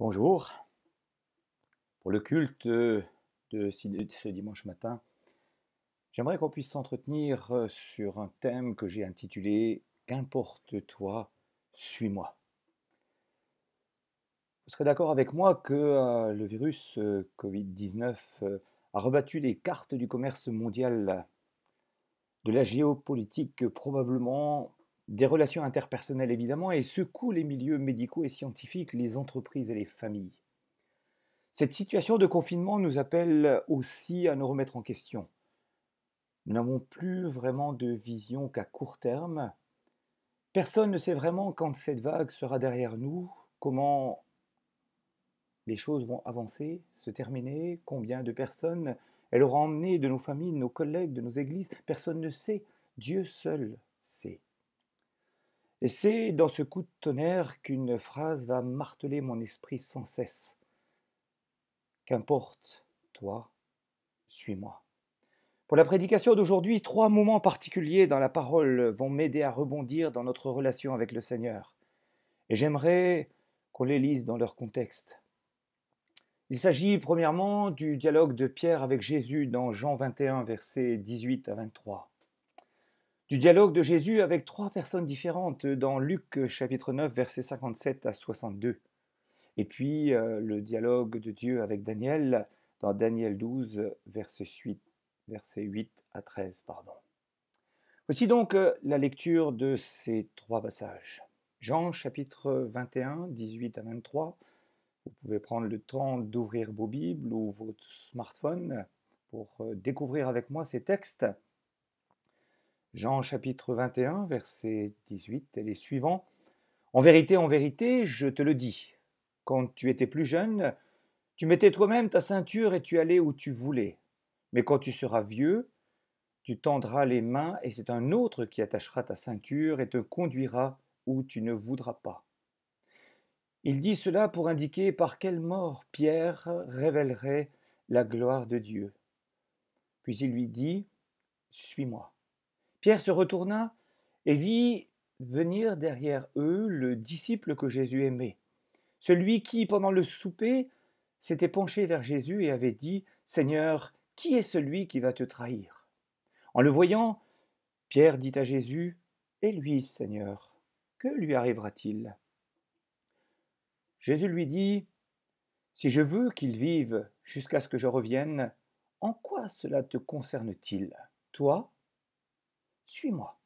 Bonjour. Pour le culte euh, de ce dimanche matin, j'aimerais qu'on puisse s'entretenir euh, sur un thème que j'ai intitulé Qu'importe toi, suis-moi. Vous serez d'accord avec moi que euh, le virus Covid-19 a rebattu les cartes du commerce mondial, de la géopolitique probablement des relations interpersonnelles évidemment, et secoue les milieux médicaux et scientifiques, les entreprises et les familles. Cette situation de confinement nous appelle aussi à nous remettre en question. Nous n'avons plus vraiment de vision qu'à court terme. Personne ne sait vraiment quand cette vague sera derrière nous, comment les choses vont avancer, se terminer, combien de personnes elle aura emmené de nos familles, de nos collègues, de nos églises. Personne ne sait, Dieu seul sait. Et c'est dans ce coup de tonnerre qu'une phrase va marteler mon esprit sans cesse. Qu'importe, toi, suis-moi. Pour la prédication d'aujourd'hui, trois moments particuliers dans la parole vont m'aider à rebondir dans notre relation avec le Seigneur. Et j'aimerais qu'on les lise dans leur contexte. Il s'agit premièrement du dialogue de Pierre avec Jésus dans Jean 21, versets 18 à 23 du dialogue de Jésus avec trois personnes différentes dans Luc euh, chapitre 9 versets 57 à 62. Et puis euh, le dialogue de Dieu avec Daniel dans Daniel 12 verset 8, versets 8 à 13. Pardon. Voici donc euh, la lecture de ces trois passages. Jean chapitre 21, 18 à 23. Vous pouvez prendre le temps d'ouvrir vos Bibles ou votre smartphone pour découvrir avec moi ces textes. Jean chapitre 21, verset 18 et les suivants. En vérité, en vérité, je te le dis, quand tu étais plus jeune, tu mettais toi-même ta ceinture et tu allais où tu voulais. Mais quand tu seras vieux, tu tendras les mains et c'est un autre qui attachera ta ceinture et te conduira où tu ne voudras pas. Il dit cela pour indiquer par quelle mort Pierre révélerait la gloire de Dieu. Puis il lui dit, Suis-moi. Pierre se retourna et vit venir derrière eux le disciple que Jésus aimait, celui qui, pendant le souper, s'était penché vers Jésus et avait dit Seigneur, qui est celui qui va te trahir En le voyant, Pierre dit à Jésus Et lui, Seigneur, que lui arrivera-t-il Jésus lui dit Si je veux qu'il vive jusqu'à ce que je revienne, en quoi cela te concerne-t-il Toi, suis-moi.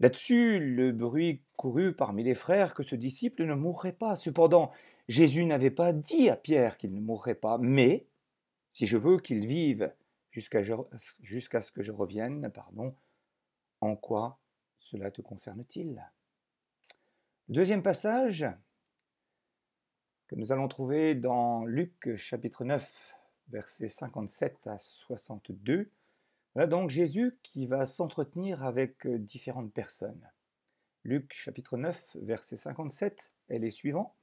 Là-dessus, le bruit courut parmi les frères que ce disciple ne mourrait pas. Cependant, Jésus n'avait pas dit à Pierre qu'il ne mourrait pas, mais si je veux qu'il vive jusqu'à ce que je revienne, pardon, en quoi cela te concerne-t-il Deuxième passage que nous allons trouver dans Luc chapitre 9, versets 57 à 62. Voilà donc Jésus qui va s'entretenir avec euh, différentes personnes. Luc chapitre 9, verset 57 elle est suivants.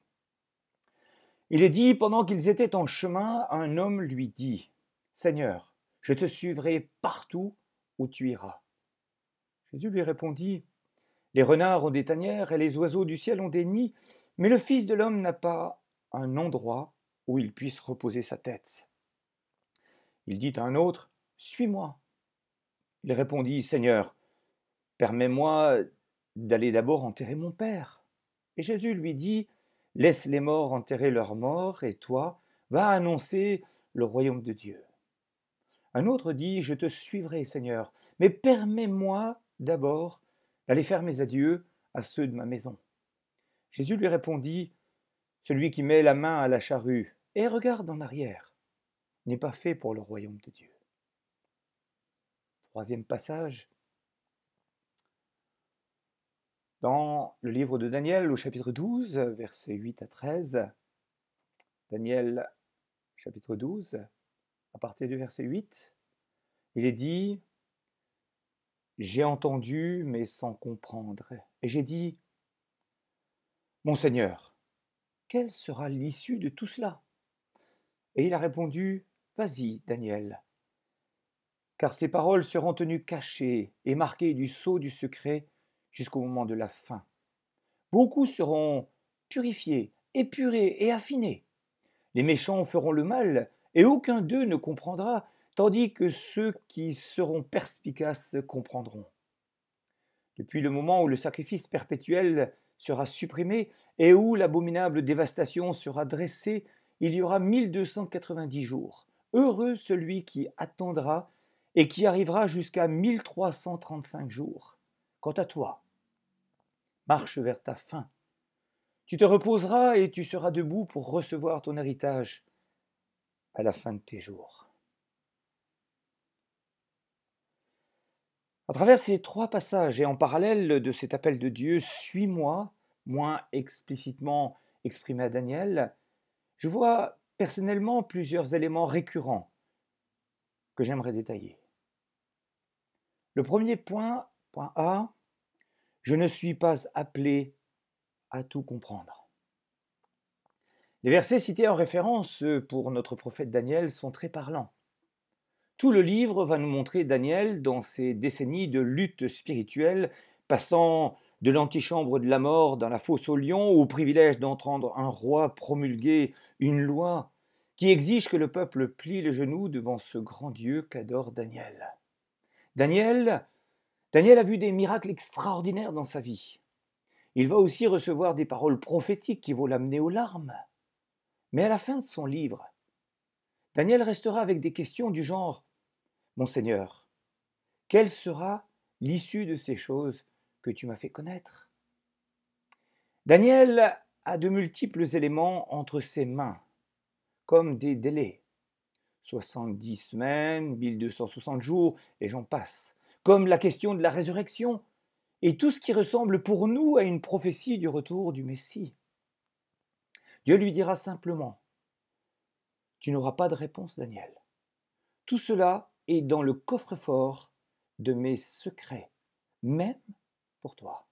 Il est dit, pendant qu'ils étaient en chemin, un homme lui dit, Seigneur, je te suivrai partout où tu iras. Jésus lui répondit, Les renards ont des tanières et les oiseaux du ciel ont des nids, mais le Fils de l'homme n'a pas un endroit où il puisse reposer sa tête. Il dit à un autre, Suis-moi. Il répondit, Seigneur, permets-moi d'aller d'abord enterrer mon Père. Et Jésus lui dit, Laisse les morts enterrer leurs morts, et toi, va annoncer le royaume de Dieu. Un autre dit, Je te suivrai, Seigneur, mais permets-moi d'abord d'aller faire mes adieux à ceux de ma maison. Jésus lui répondit, Celui qui met la main à la charrue et regarde en arrière n'est pas fait pour le royaume de Dieu troisième passage. Dans le livre de Daniel, au chapitre 12, versets 8 à 13, Daniel, chapitre 12, à partir du verset 8, il est dit J'ai entendu, mais sans comprendre. Et j'ai dit Mon Seigneur, quelle sera l'issue de tout cela Et il a répondu Vas-y, Daniel, car ces paroles seront tenues cachées et marquées du sceau du secret jusqu'au moment de la fin. Beaucoup seront purifiés, épurés et affinés. Les méchants feront le mal, et aucun d'eux ne comprendra, tandis que ceux qui seront perspicaces comprendront. Depuis le moment où le sacrifice perpétuel sera supprimé et où l'abominable dévastation sera dressée, il y aura 1290 jours. Heureux celui qui attendra et qui arrivera jusqu'à 1335 jours. Quant à toi, marche vers ta fin. Tu te reposeras et tu seras debout pour recevoir ton héritage à la fin de tes jours. À travers ces trois passages et en parallèle de cet appel de Dieu, suis-moi, moins explicitement exprimé à Daniel, je vois personnellement plusieurs éléments récurrents que j'aimerais détailler. Le premier point, point A, je ne suis pas appelé à tout comprendre. Les versets cités en référence pour notre prophète Daniel sont très parlants. Tout le livre va nous montrer Daniel dans ses décennies de lutte spirituelle, passant de l'antichambre de la mort dans la fosse au lion au privilège d'entendre un roi promulguer une loi qui exige que le peuple plie le genou devant ce grand Dieu qu'adore Daniel. Daniel, Daniel a vu des miracles extraordinaires dans sa vie. Il va aussi recevoir des paroles prophétiques qui vont l'amener aux larmes. Mais à la fin de son livre, Daniel restera avec des questions du genre Mon Seigneur, quelle sera l'issue de ces choses que tu m'as fait connaître Daniel a de multiples éléments entre ses mains, comme des délais, 70 semaines, 1260 jours, et j'en passe. Comme la question de la résurrection, et tout ce qui ressemble pour nous à une prophétie du retour du Messie. Dieu lui dira simplement, Tu n'auras pas de réponse, Daniel. Tout cela est dans le coffre-fort de mes secrets, même pour toi.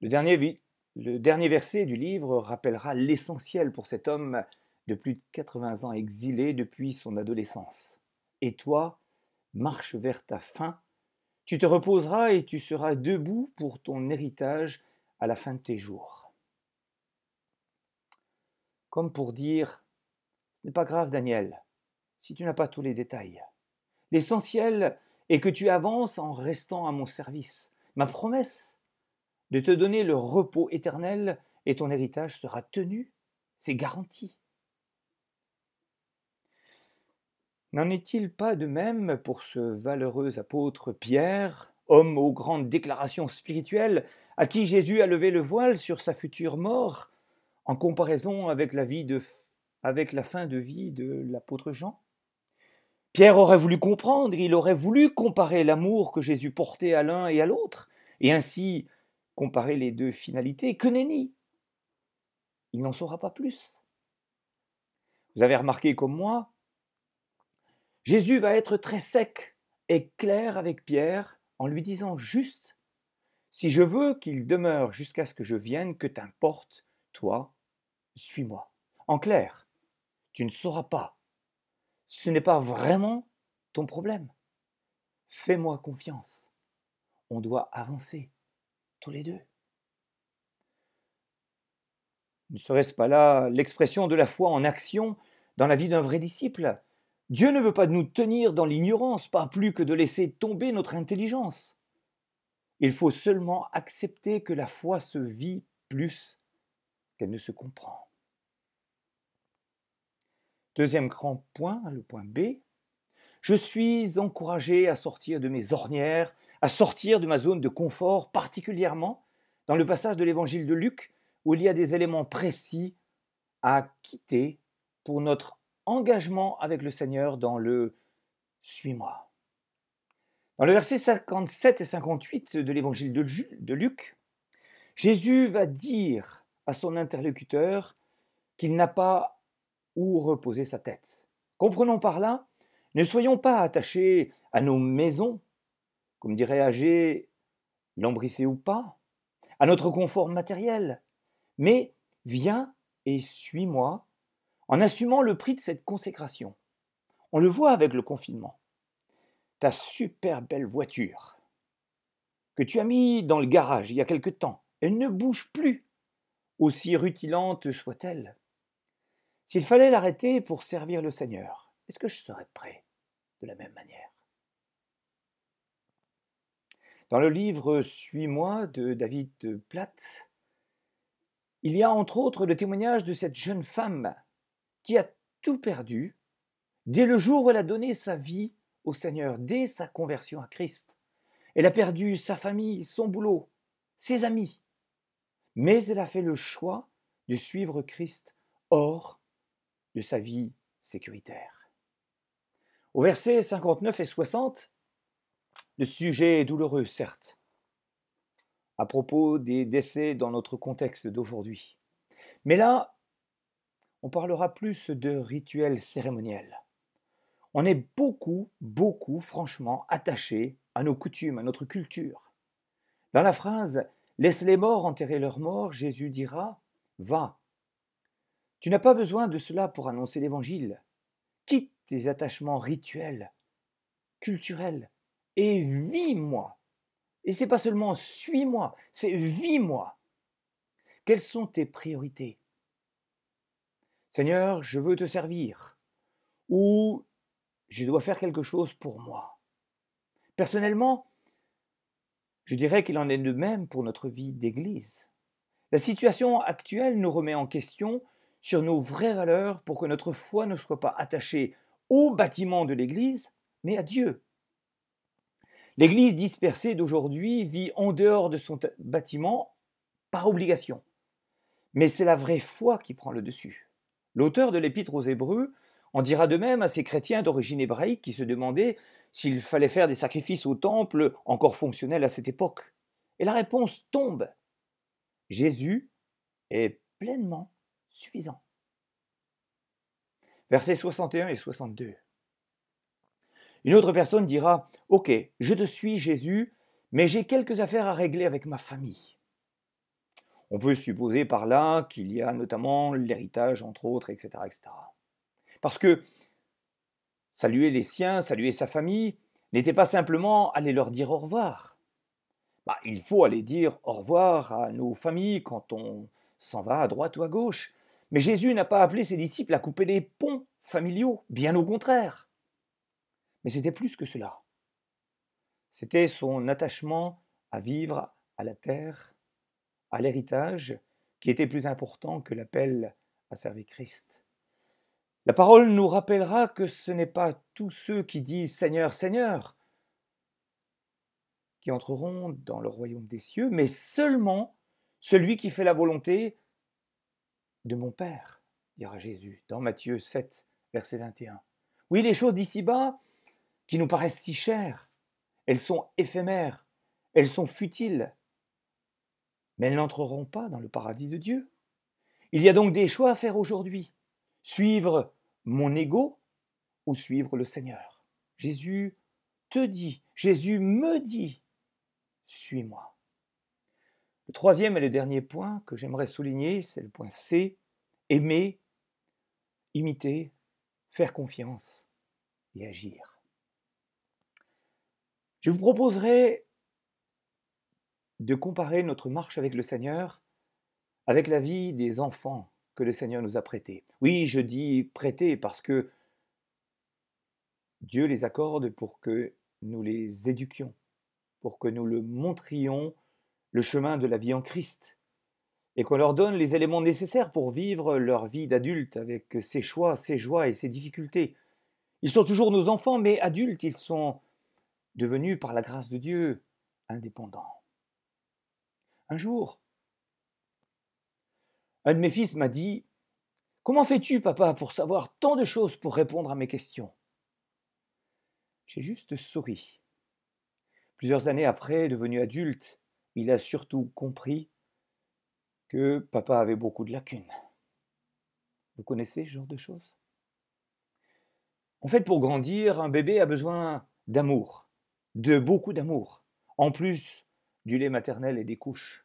Le dernier, le dernier verset du livre rappellera l'essentiel pour cet homme de plus de 80 ans exilé depuis son adolescence. Et toi, marche vers ta fin, tu te reposeras et tu seras debout pour ton héritage à la fin de tes jours. Comme pour dire, ce n'est pas grave Daniel, si tu n'as pas tous les détails. L'essentiel est que tu avances en restant à mon service. Ma promesse de te donner le repos éternel et ton héritage sera tenu, c'est garanti. N'en est-il pas de même pour ce valeureux apôtre Pierre, homme aux grandes déclarations spirituelles, à qui Jésus a levé le voile sur sa future mort, en comparaison avec la, fin de vie de l'apôtre Jean Pierre aurait voulu comprendre, il aurait voulu comparer l'amour que Jésus portait à l'un et à l'autre, et ainsi comparer les deux finalités. Que nenni Il n'en saura pas plus. Vous avez remarqué comme moi Jésus va être très sec et clair avec Pierre en lui disant juste Si je veux qu'il demeure jusqu'à ce que je vienne, que t'importe, toi, suis-moi. En clair, tu ne sauras pas. Ce n'est pas vraiment ton problème. Fais-moi confiance. On doit avancer, tous les deux. Ne serait-ce pas là l'expression de la foi en action dans la vie d'un vrai disciple Dieu ne veut pas nous tenir dans l'ignorance, pas plus que de laisser tomber notre intelligence. Il faut seulement accepter que la foi se vit plus qu'elle ne se comprend. Deuxième grand point, le point B, je suis encouragé à sortir de mes ornières, à sortir de ma zone de confort, particulièrement dans le passage de l'évangile de Luc où il y a des éléments précis à quitter pour notre engagement avec le Seigneur dans le Suis-moi. Dans le verset 57 et 58 de l'évangile de Luc, Jésus va dire à son interlocuteur qu'il n'a pas où reposer sa tête. Comprenons par là, ne soyons pas attachés à nos maisons, comme dirait Agé, lambrissé ou pas, à notre confort matériel, mais viens et suis-moi en assumant le prix de cette consécration. On le voit avec le confinement. Ta super belle voiture que tu as mis dans le garage il y a quelque temps, elle ne bouge plus, aussi rutilante soit-elle. S'il fallait l'arrêter pour servir le Seigneur, est-ce que je serais prêt de la même manière Dans le livre Suis-moi de David Platt, il y a entre autres le témoignage de cette jeune femme qui a tout perdu dès le jour où elle a donné sa vie au Seigneur, dès sa conversion à Christ. Elle a perdu sa famille, son boulot, ses amis. Mais elle a fait le choix de suivre Christ hors de sa vie sécuritaire. Au verset 59 et 60, le sujet est douloureux, certes, à propos des décès dans notre contexte d'aujourd'hui. Mais là, on parlera plus de rituels cérémoniels. On est beaucoup, beaucoup, franchement, attachés à nos coutumes, à notre culture. Dans la phrase Laisse les morts enterrer leurs morts, Jésus dira Va. Tu n'as pas besoin de cela pour annoncer l'Évangile. Quitte tes attachements rituels, culturels, et vis-moi. Et c'est pas seulement suis-moi, c'est vis-moi. Quelles sont tes priorités Seigneur, je veux te servir, ou je dois faire quelque chose pour moi. Personnellement, je dirais qu'il en est de même pour notre vie d'Église. La situation actuelle nous remet en question sur nos vraies valeurs pour que notre foi ne soit pas attachée au bâtiment de l'Église, mais à Dieu. L'Église dispersée d'aujourd'hui vit en dehors de son bâtiment par obligation. Mais c'est la vraie foi qui prend le dessus. L'auteur de l'épître aux Hébreux en dira de même à ces chrétiens d'origine hébraïque qui se demandaient s'il fallait faire des sacrifices au temple encore fonctionnel à cette époque. Et la réponse tombe. Jésus est pleinement suffisant. Versets 61 et 62. Une autre personne dira, Ok, je te suis Jésus, mais j'ai quelques affaires à régler avec ma famille. On peut supposer par là qu'il y a notamment l'héritage, entre autres, etc., Parce que saluer les siens, saluer sa famille, n'était pas simplement aller leur dire au revoir. Bah, il faut aller dire au revoir à nos familles quand on s'en va à droite ou à gauche. Mais Jésus n'a pas appelé ses disciples à couper les ponts familiaux, bien au contraire. Mais c'était plus que cela. C'était son attachement à vivre à la terre à l'héritage qui était plus important que l'appel à servir Christ. La parole nous rappellera que ce n'est pas tous ceux qui disent Seigneur, Seigneur qui entreront dans le royaume des cieux, mais seulement celui qui fait la volonté de mon Père, dira Jésus dans Matthieu 7, verset 21. Oui, les choses d'ici-bas qui nous paraissent si chères, elles sont éphémères, elles sont futiles, mais elles n'entreront pas dans le paradis de Dieu. Il y a donc des choix à faire aujourd'hui. Suivre mon ego ou suivre le Seigneur. Jésus te dit, Jésus me dit, suis-moi. Le troisième et le dernier point que j'aimerais souligner, c'est le point C, aimer, imiter, faire confiance et agir. Je vous proposerai de comparer notre marche avec le Seigneur avec la vie des enfants que le Seigneur nous a prêtés. Oui, je dis prêtés parce que Dieu les accorde pour que nous les éduquions, pour que nous le montrions le chemin de la vie en Christ, et qu'on leur donne les éléments nécessaires pour vivre leur vie d'adulte avec ses choix, ses joies et ses difficultés. Ils sont toujours nos enfants, mais adultes, ils sont devenus par la grâce de Dieu indépendants un jour. Un de mes fils m'a dit Comment fais-tu, papa, pour savoir tant de choses pour répondre à mes questions J'ai juste souri. Plusieurs années après, devenu adulte, il a surtout compris que papa avait beaucoup de lacunes. Vous connaissez ce genre de choses En fait, pour grandir, un bébé a besoin d'amour, de beaucoup d'amour, en plus du lait maternel et des couches.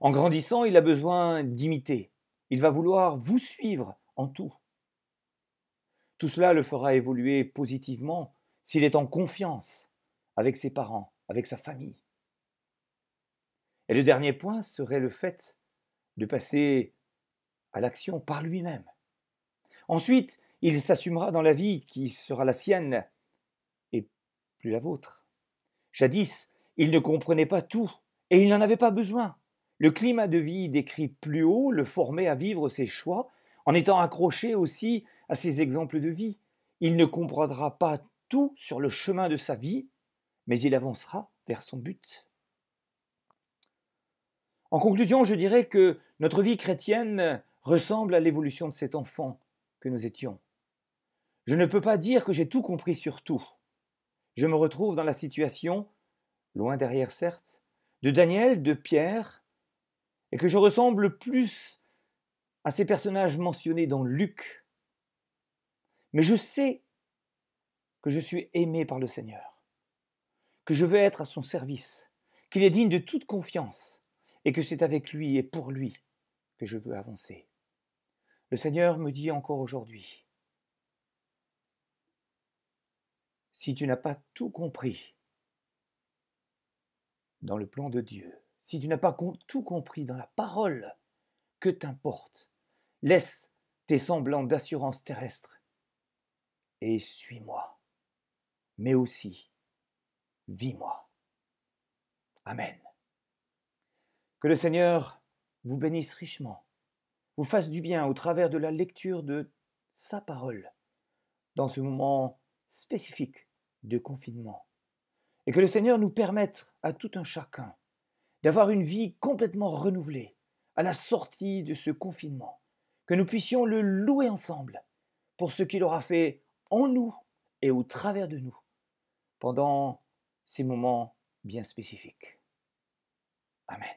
En grandissant, il a besoin d'imiter. Il va vouloir vous suivre en tout. Tout cela le fera évoluer positivement s'il est en confiance avec ses parents, avec sa famille. Et le dernier point serait le fait de passer à l'action par lui-même. Ensuite, il s'assumera dans la vie qui sera la sienne et plus la vôtre. Jadis, il ne comprenait pas tout et il n'en avait pas besoin. Le climat de vie décrit plus haut le formait à vivre ses choix, en étant accroché aussi à ses exemples de vie. Il ne comprendra pas tout sur le chemin de sa vie, mais il avancera vers son but. En conclusion, je dirais que notre vie chrétienne ressemble à l'évolution de cet enfant que nous étions. Je ne peux pas dire que j'ai tout compris sur tout. Je me retrouve dans la situation, loin derrière certes, de Daniel, de Pierre, et que je ressemble plus à ces personnages mentionnés dans Luc. Mais je sais que je suis aimé par le Seigneur, que je veux être à son service, qu'il est digne de toute confiance, et que c'est avec lui et pour lui que je veux avancer. Le Seigneur me dit encore aujourd'hui, si tu n'as pas tout compris dans le plan de Dieu, si tu n'as pas tout compris dans la parole, que t'importe Laisse tes semblants d'assurance terrestre et suis-moi, mais aussi vis-moi. Amen. Que le Seigneur vous bénisse richement, vous fasse du bien au travers de la lecture de sa parole dans ce moment spécifique de confinement, et que le Seigneur nous permette à tout un chacun d'avoir une vie complètement renouvelée à la sortie de ce confinement, que nous puissions le louer ensemble pour ce qu'il aura fait en nous et au travers de nous pendant ces moments bien spécifiques. Amen.